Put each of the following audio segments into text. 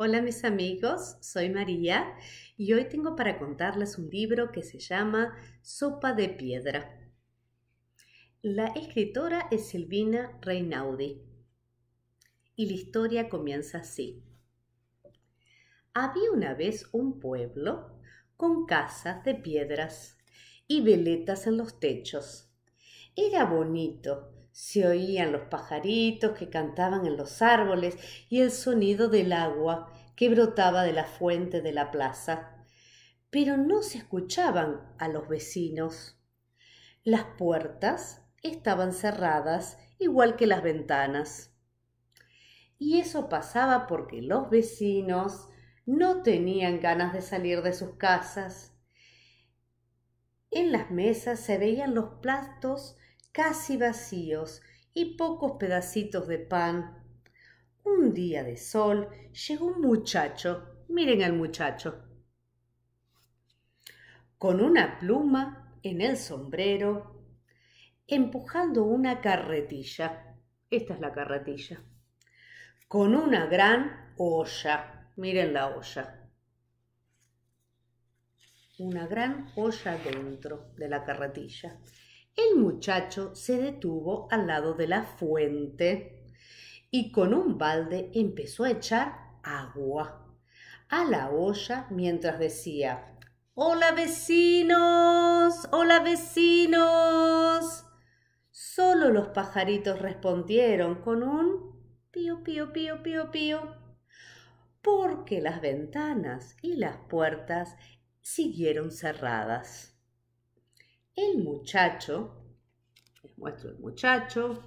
Hola mis amigos, soy María y hoy tengo para contarles un libro que se llama Sopa de Piedra. La escritora es Silvina Reinaudi y la historia comienza así. Había una vez un pueblo con casas de piedras y veletas en los techos. Era bonito se oían los pajaritos que cantaban en los árboles y el sonido del agua que brotaba de la fuente de la plaza. Pero no se escuchaban a los vecinos. Las puertas estaban cerradas igual que las ventanas. Y eso pasaba porque los vecinos no tenían ganas de salir de sus casas. En las mesas se veían los platos casi vacíos y pocos pedacitos de pan. Un día de sol llegó un muchacho, miren al muchacho, con una pluma en el sombrero, empujando una carretilla. Esta es la carretilla. Con una gran olla. Miren la olla. Una gran olla dentro de la carretilla el muchacho se detuvo al lado de la fuente y con un balde empezó a echar agua a la olla mientras decía, Hola vecinos, hola vecinos. Solo los pajaritos respondieron con un pío, pío, pío, pío, pío, porque las ventanas y las puertas siguieron cerradas el muchacho, les muestro el muchacho,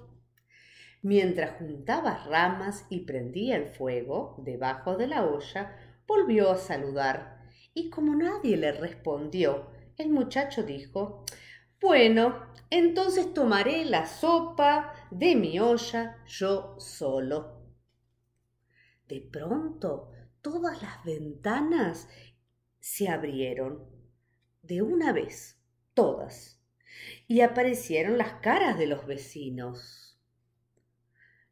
mientras juntaba ramas y prendía el fuego debajo de la olla, volvió a saludar y como nadie le respondió, el muchacho dijo, bueno, entonces tomaré la sopa de mi olla yo solo. De pronto, todas las ventanas se abrieron de una vez todas, y aparecieron las caras de los vecinos.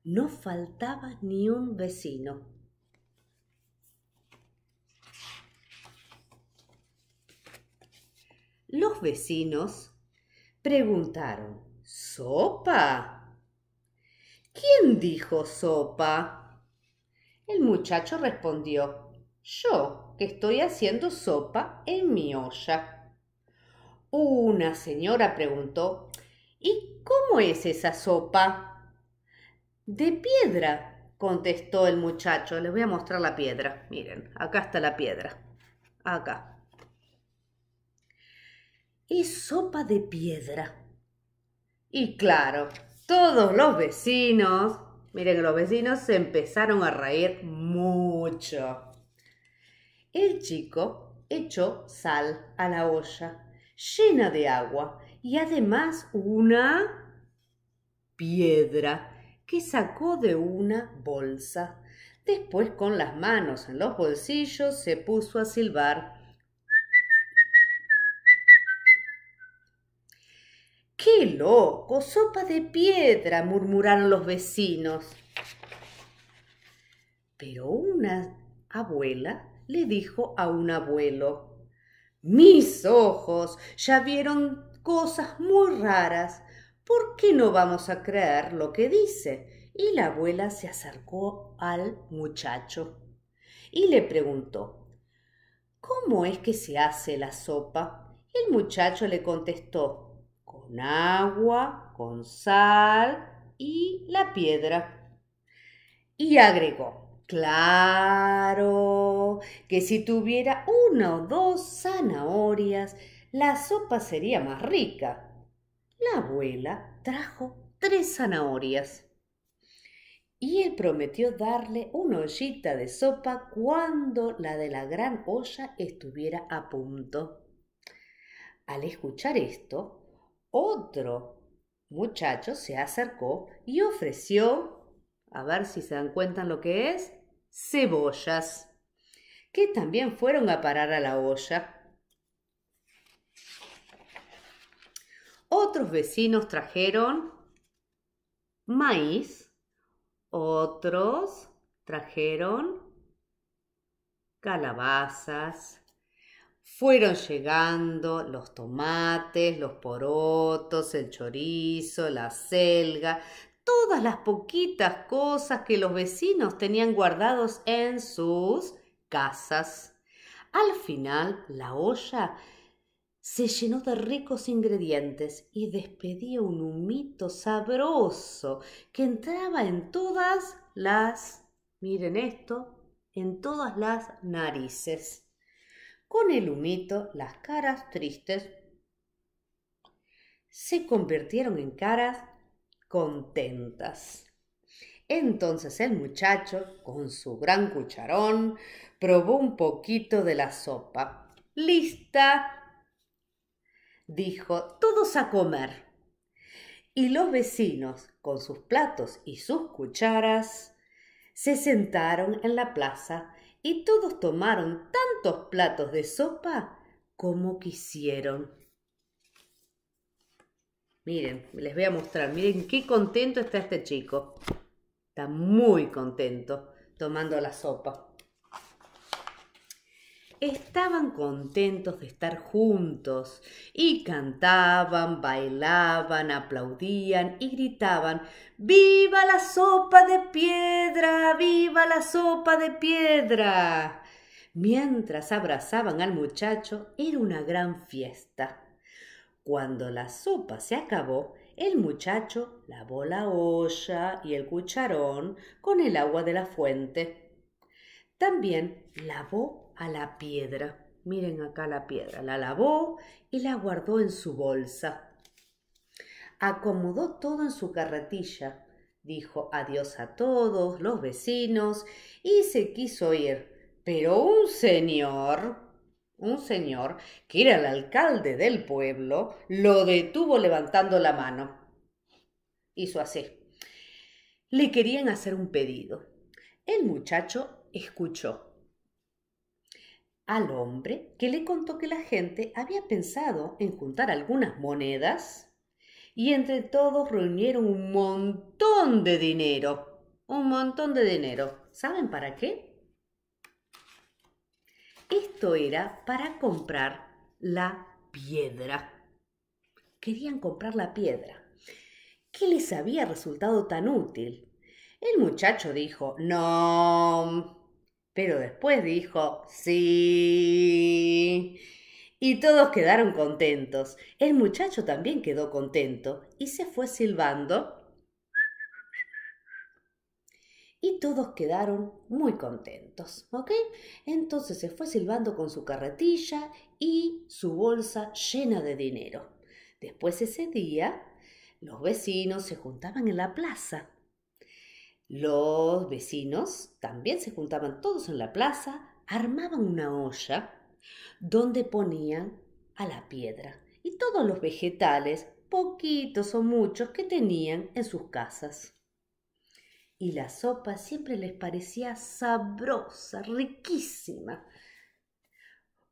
No faltaba ni un vecino. Los vecinos preguntaron, ¿sopa? ¿Quién dijo sopa? El muchacho respondió, yo, que estoy haciendo sopa en mi olla. Una señora preguntó, ¿Y cómo es esa sopa? De piedra, contestó el muchacho. Les voy a mostrar la piedra. Miren, acá está la piedra. Acá. Es sopa de piedra. Y claro, todos los vecinos, miren que los vecinos se empezaron a reír mucho. El chico echó sal a la olla llena de agua y además una piedra que sacó de una bolsa. Después con las manos en los bolsillos se puso a silbar. ¡Qué loco! Sopa de piedra, murmuraron los vecinos. Pero una abuela le dijo a un abuelo, mis ojos ya vieron cosas muy raras. ¿Por qué no vamos a creer lo que dice? Y la abuela se acercó al muchacho y le preguntó, ¿Cómo es que se hace la sopa? El muchacho le contestó, con agua, con sal y la piedra. Y agregó, claro, que si tuviera una o dos zanahorias, la sopa sería más rica. La abuela trajo tres zanahorias. Y él prometió darle una ollita de sopa cuando la de la gran olla estuviera a punto. Al escuchar esto, otro muchacho se acercó y ofreció, a ver si se dan cuenta lo que es, cebollas que también fueron a parar a la olla. Otros vecinos trajeron maíz, otros trajeron calabazas, fueron llegando los tomates, los porotos, el chorizo, la selga, todas las poquitas cosas que los vecinos tenían guardados en sus casas. Al final, la olla se llenó de ricos ingredientes y despedía un humito sabroso que entraba en todas las, miren esto, en todas las narices. Con el humito, las caras tristes se convirtieron en caras contentas. Entonces el muchacho, con su gran cucharón, probó un poquito de la sopa. ¡Lista! dijo, todos a comer. Y los vecinos, con sus platos y sus cucharas, se sentaron en la plaza y todos tomaron tantos platos de sopa como quisieron. Miren, les voy a mostrar, miren qué contento está este chico. Está muy contento tomando la sopa. Estaban contentos de estar juntos y cantaban, bailaban, aplaudían y gritaban, ¡Viva la sopa de piedra! ¡Viva la sopa de piedra! Mientras abrazaban al muchacho, era una gran fiesta. Cuando la sopa se acabó, el muchacho lavó la olla y el cucharón con el agua de la fuente. También lavó a la piedra. Miren acá la piedra. La lavó y la guardó en su bolsa. Acomodó todo en su carretilla. Dijo adiós a todos los vecinos y se quiso ir. Pero un señor un señor, que era el alcalde del pueblo, lo detuvo levantando la mano. Hizo así. Le querían hacer un pedido. El muchacho escuchó al hombre que le contó que la gente había pensado en juntar algunas monedas y entre todos reunieron un montón de dinero. Un montón de dinero. ¿Saben para qué? era para comprar la piedra. Querían comprar la piedra. ¿Qué les había resultado tan útil? El muchacho dijo, no. Pero después dijo, sí. Y todos quedaron contentos. El muchacho también quedó contento y se fue silbando y todos quedaron muy contentos, ¿ok? Entonces se fue silbando con su carretilla y su bolsa llena de dinero. Después ese día, los vecinos se juntaban en la plaza. Los vecinos también se juntaban todos en la plaza, armaban una olla donde ponían a la piedra y todos los vegetales, poquitos o muchos, que tenían en sus casas y la sopa siempre les parecía sabrosa, riquísima,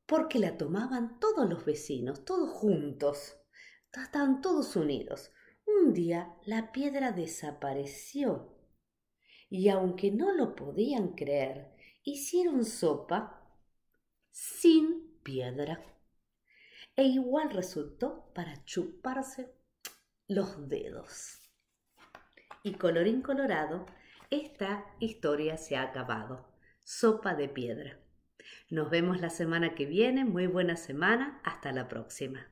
porque la tomaban todos los vecinos, todos juntos, estaban todos unidos. Un día la piedra desapareció y aunque no lo podían creer, hicieron sopa sin piedra. E igual resultó para chuparse los dedos. Y colorín colorado, esta historia se ha acabado. Sopa de piedra. Nos vemos la semana que viene. Muy buena semana. Hasta la próxima.